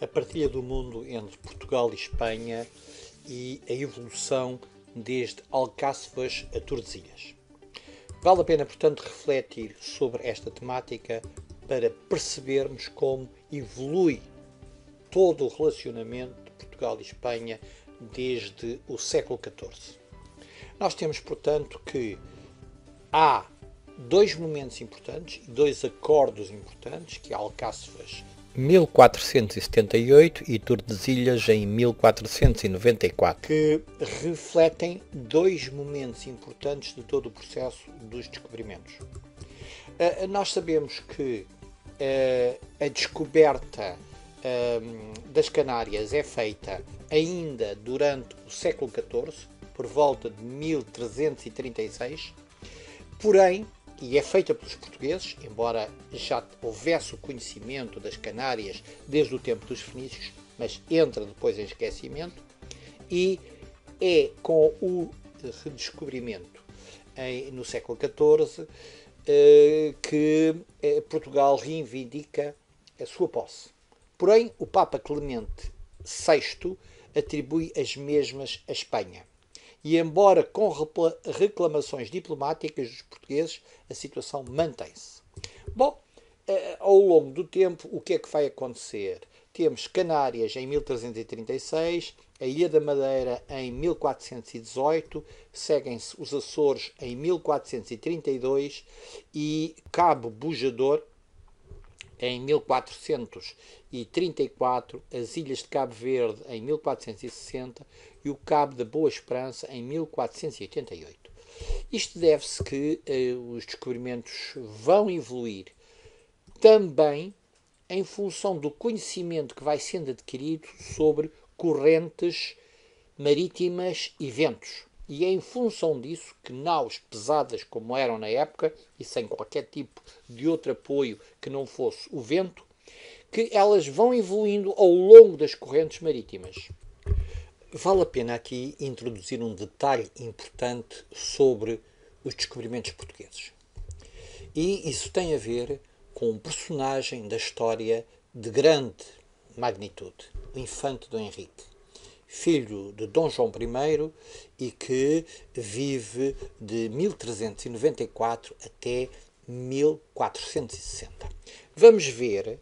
a partilha do mundo entre Portugal e Espanha e a evolução desde Alcáçovas a Tordesilhas. Vale a pena, portanto, refletir sobre esta temática para percebermos como evolui todo o relacionamento de Portugal e Espanha desde o século XIV. Nós temos, portanto, que há dois momentos importantes, dois acordos importantes, que é Alcáçovas 1478 e Tordesilhas em 1494. Que refletem dois momentos importantes de todo o processo dos descobrimentos. Uh, nós sabemos que uh, a descoberta uh, das Canárias é feita ainda durante o século XIV, por volta de 1336, porém e é feita pelos portugueses, embora já houvesse o conhecimento das Canárias desde o tempo dos fenícios, mas entra depois em esquecimento, e é com o redescobrimento em, no século XIV eh, que eh, Portugal reivindica a sua posse. Porém, o Papa Clemente VI atribui as mesmas à Espanha e, embora com reclamações diplomáticas dos portugueses, a situação mantém-se. Bom, eh, ao longo do tempo, o que é que vai acontecer? Temos Canárias em 1336, a Ilha da Madeira em 1418, seguem-se os Açores em 1432 e Cabo Bujador em 1434, as Ilhas de Cabo Verde em 1460 e o Cabo da Boa Esperança em 1488. Isto deve-se que eh, os descobrimentos vão evoluir também em função do conhecimento que vai sendo adquirido sobre correntes marítimas e ventos. E é em função disso que naus pesadas como eram na época, e sem qualquer tipo de outro apoio que não fosse o vento, que elas vão evoluindo ao longo das correntes marítimas. Vale a pena aqui introduzir um detalhe importante sobre os descobrimentos portugueses. E isso tem a ver com um personagem da história de grande magnitude, o Infante Dom Henrique, filho de Dom João I e que vive de 1394 até 1460. Vamos ver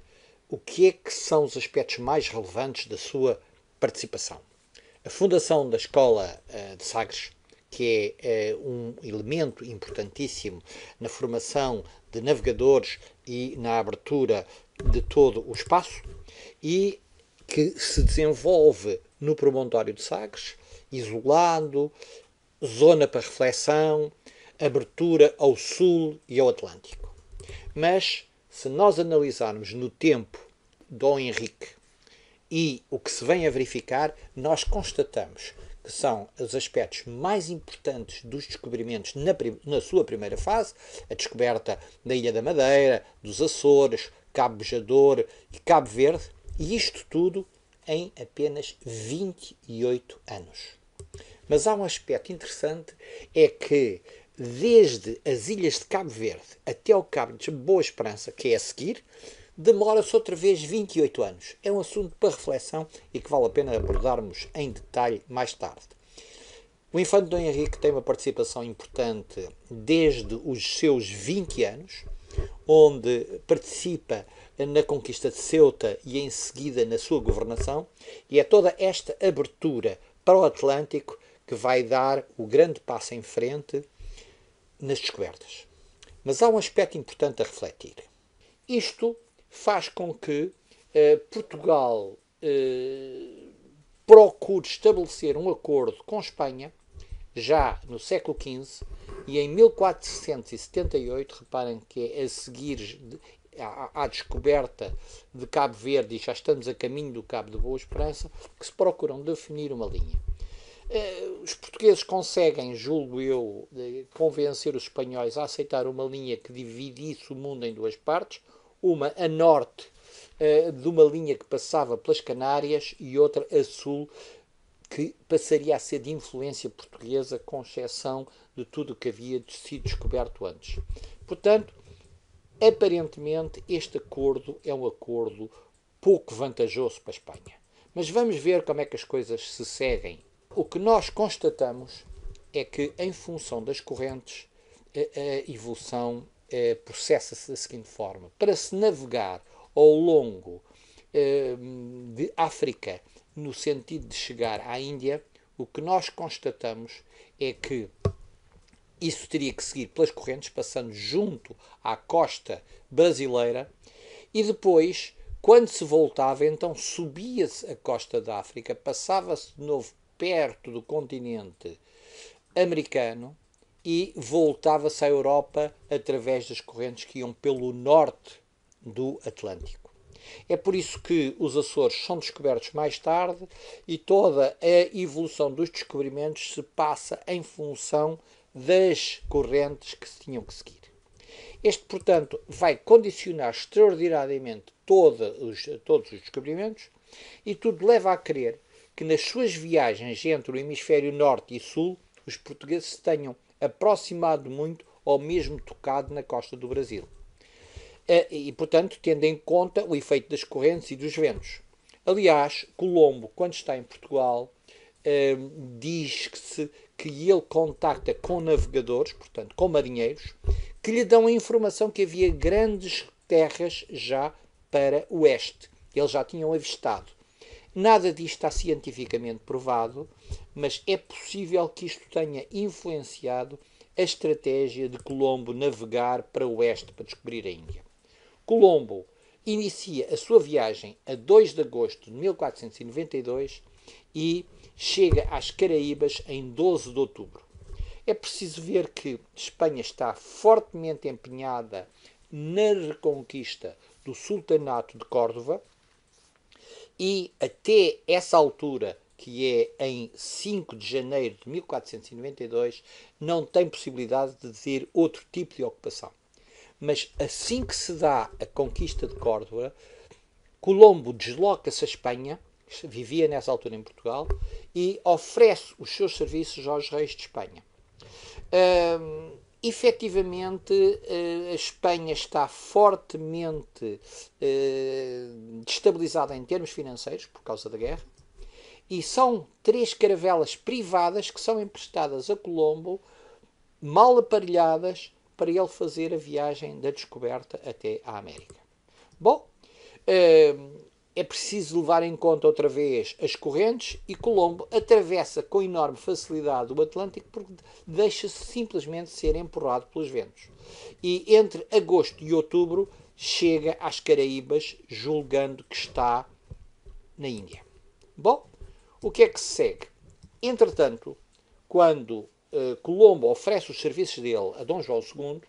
o que é que são os aspectos mais relevantes da sua participação. A fundação da Escola eh, de Sagres, que é eh, um elemento importantíssimo na formação de navegadores e na abertura de todo o espaço, e que se desenvolve no promontório de Sagres, isolado, zona para reflexão, abertura ao sul e ao Atlântico. Mas se nós analisarmos no tempo Dom Henrique e o que se vem a verificar, nós constatamos que são os aspectos mais importantes dos descobrimentos na, na sua primeira fase, a descoberta da Ilha da Madeira, dos Açores, Cabo Bejador e Cabo Verde, e isto tudo em apenas 28 anos. Mas há um aspecto interessante, é que desde as ilhas de Cabo Verde até o Cabo de Boa Esperança, que é a seguir, demora-se outra vez 28 anos. É um assunto para reflexão e que vale a pena abordarmos em detalhe mais tarde. O infante Dom Henrique tem uma participação importante desde os seus 20 anos, onde participa na conquista de Ceuta e em seguida na sua governação, e é toda esta abertura para o Atlântico que vai dar o grande passo em frente nas descobertas. Mas há um aspecto importante a refletir. Isto faz com que eh, Portugal eh, procure estabelecer um acordo com Espanha já no século XV e em 1478, reparem que é a seguir à, descoberta de Cabo Verde e já estamos a caminho do Cabo de Boa Esperança, que se procuram definir uma linha. Uh, os portugueses conseguem, julgo eu, convencer os espanhóis a aceitar uma linha que dividisse o mundo em duas partes, uma a norte uh, de uma linha que passava pelas Canárias e outra a sul que passaria a ser de influência portuguesa, com exceção de tudo o que havia sido descoberto antes. Portanto, aparentemente, este acordo é um acordo pouco vantajoso para a Espanha. Mas vamos ver como é que as coisas se seguem. O que nós constatamos é que, em função das correntes, a evolução eh, processa-se da seguinte forma: para se navegar ao longo eh, de África no sentido de chegar à Índia, o que nós constatamos é que isso teria que seguir pelas correntes, passando junto à costa brasileira, e depois, quando se voltava, então subia-se a costa da África, passava-se de novo perto do continente americano e voltava-se à Europa através das correntes que iam pelo norte do Atlântico. É por isso que os Açores são descobertos mais tarde e toda a evolução dos descobrimentos se passa em função das correntes que se tinham que seguir. Este, portanto, vai condicionar extraordinariamente os, todos os descobrimentos e tudo leva a crer que nas suas viagens entre o hemisfério norte e sul os portugueses tenham aproximado muito ou mesmo tocado na costa do Brasil. Eh, e, portanto, tendo em conta o efeito das correntes e dos ventos. Aliás, Colombo, quando está em Portugal, eh, diz-se que ele contacta com navegadores, portanto, com marinheiros, que lhe dão a informação que havia grandes terras já para o oeste. Eles já tinham avistado. Nada disto está cientificamente provado, mas é possível que isto tenha influenciado a estratégia de Colombo navegar para o oeste para descobrir a Índia. Colombo inicia a sua viagem a 2 de agosto de 1492 e chega às Caraíbas em 12 de outubro. É preciso ver que Espanha está fortemente empenhada na reconquista do Sultanato de Córdoba, e até essa altura, que é em 5 de janeiro de 1492, não tem possibilidade de ter outro tipo de ocupação. Mas assim que se dá a conquista de Córdoba, Colombo desloca-se a Espanha, vivia nessa altura em Portugal, e oferece os seus serviços aos reis de Espanha. Um, efetivamente eh, a Espanha está fortemente eh, destabilizada em termos financeiros por causa da guerra e são três caravelas privadas que são emprestadas a Colombo, mal aparelhadas, para ele fazer a viagem da descoberta até à América. Bom, eh, é preciso levar em conta outra vez as correntes e Colombo atravessa com enorme facilidade o Atlântico porque deixa-se simplesmente ser empurrado pelos ventos. E entre agosto e outubro chega às Caraíbas, julgando que está na Índia. Bom, o que é que se segue? Entretanto, quando uh, Colombo oferece os serviços dele a Dom João II,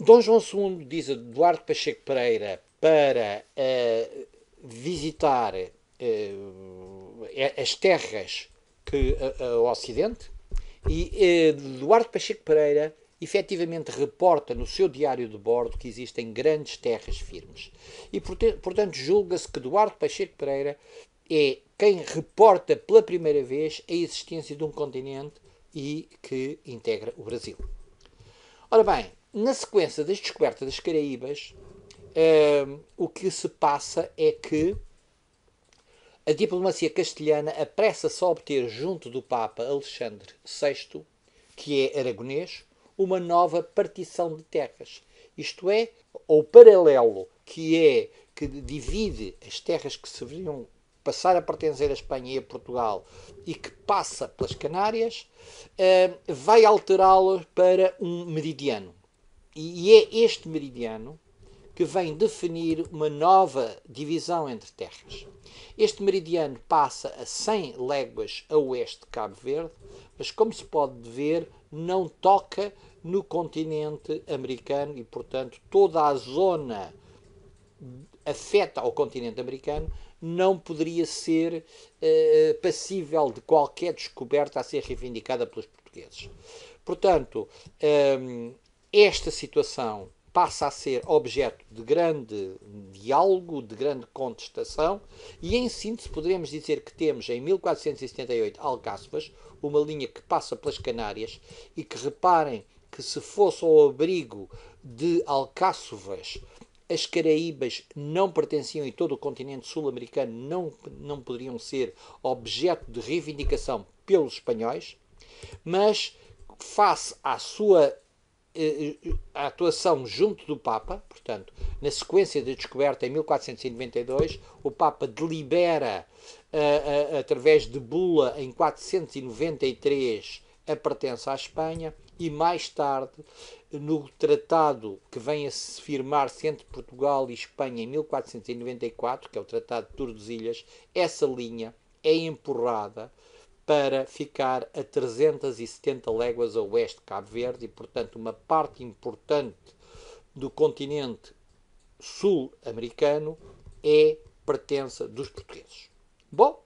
Dom João II diz a Duarte Pacheco Pereira para uh, visitar eh, eh, as terras que eh, o Ocidente e Eduardo Pacheco Pereira efetivamente reporta no seu diário de bordo que existem grandes terras firmes. E, portanto, julga-se que Eduardo Pacheco Pereira é quem reporta pela primeira vez a existência de um continente e que integra o Brasil. Ora bem, na sequência das descobertas das Caraíbas, uh, o que se passa é que a diplomacia castelhana apressa-se a obter junto do Papa Alexandre VI, que é aragonês, uma nova partição de terras. Isto é, o paralelo que é que divide as terras que se deveriam passar a pertencer à Espanha e a Portugal e que passa pelas Canárias, vai alterá-las para um meridiano. E é este meridiano que vem definir uma nova divisão entre terras. Este meridiano passa a 100 léguas a oeste de Cabo Verde, mas como se pode ver, não toca no continente americano e, portanto, toda a zona afeta ao continente americano não poderia ser eh, passível de qualquer descoberta a ser reivindicada pelos portugueses. Portanto, eh, esta situação passa a ser objeto de grande diálogo, de grande contestação, e em síntese poderemos dizer que temos em 1478 Alcáçovas, uma linha que passa pelas Canárias e que reparem que se fosse ao abrigo de Alcáçovas, as Caraíbas não pertenciam e todo o continente sul-americano não, não poderiam ser objeto de reivindicação pelos espanhóis, mas face à sua eh, eh, a atuação junto do Papa, portanto, na sequência da descoberta em 1492, o Papa delibera a, eh, a, através de bula em 493 a pertença à Espanha e mais tarde no tratado que vem a se firmar-se entre Portugal e Espanha em 1494, que é o Tratado de Tordesilhas, essa linha é empurrada para ficar a 370 léguas a oeste de Cabo Verde e, portanto, uma parte importante do continente sul-americano é pertença dos portugueses. Bom,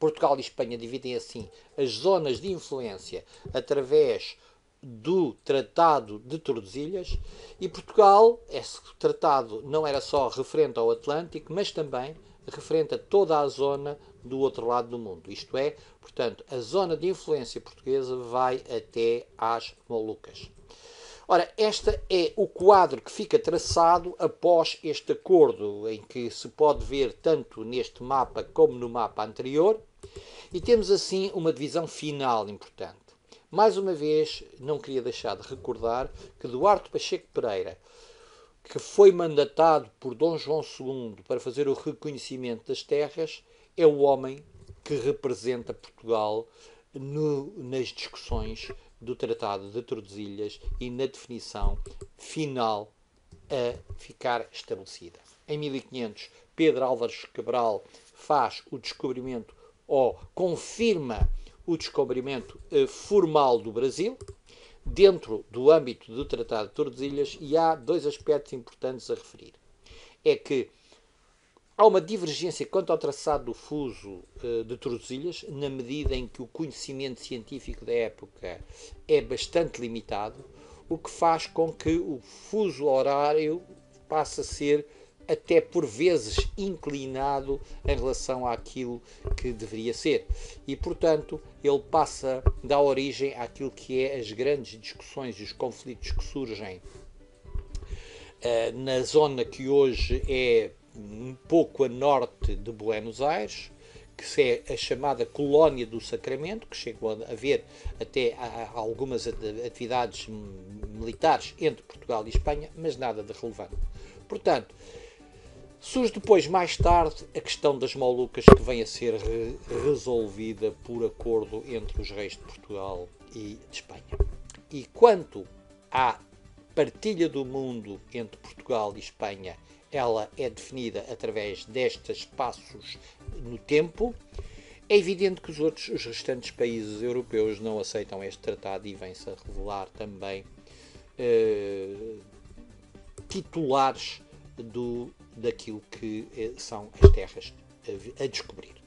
Portugal e Espanha dividem assim as zonas de influência através do Tratado de Tordesilhas e Portugal, esse tratado não era só referente ao Atlântico, mas também referente a toda a zona do outro lado do mundo. Isto é, portanto, a zona de influência portuguesa vai até às Molucas. Ora, este é o quadro que fica traçado após este acordo, em que se pode ver tanto neste mapa como no mapa anterior, e temos assim uma divisão final importante. Mais uma vez, não queria deixar de recordar que Duarte Pacheco Pereira, que foi mandatado por Dom João II para fazer o reconhecimento das terras, é o homem que representa Portugal no, nas discussões do Tratado de Tordesilhas e na definição final a ficar estabelecida. Em 1500, Pedro Álvares Cabral faz o descobrimento ou confirma o descobrimento eh, formal do Brasil dentro do âmbito do Tratado de Tordesilhas e há dois aspectos importantes a referir. É que Há uma divergência quanto ao traçado do fuso eh, de Tordesilhas, na medida em que o conhecimento científico da época é bastante limitado, o que faz com que o fuso horário passe a ser até por vezes inclinado em relação àquilo que deveria ser. E, portanto, ele passa, dá origem àquilo que é as grandes discussões e os conflitos que surgem uh, na zona que hoje é um pouco a norte de Buenos Aires, que é a chamada colónia do Sacramento, que chegou a haver até algumas atividades militares entre Portugal e Espanha, mas nada de relevante. Portanto, surge depois, mais tarde, a questão das Molucas, que vem a ser re resolvida por acordo entre os reis de Portugal e de Espanha. E quanto à partilha do mundo entre Portugal e Espanha, ela é definida através destes passos no tempo. É evidente que os outros, os restantes países europeus não aceitam este tratado e vêm-se a revelar também eh, titulares do, daquilo que eh, são as terras a, a descobrir.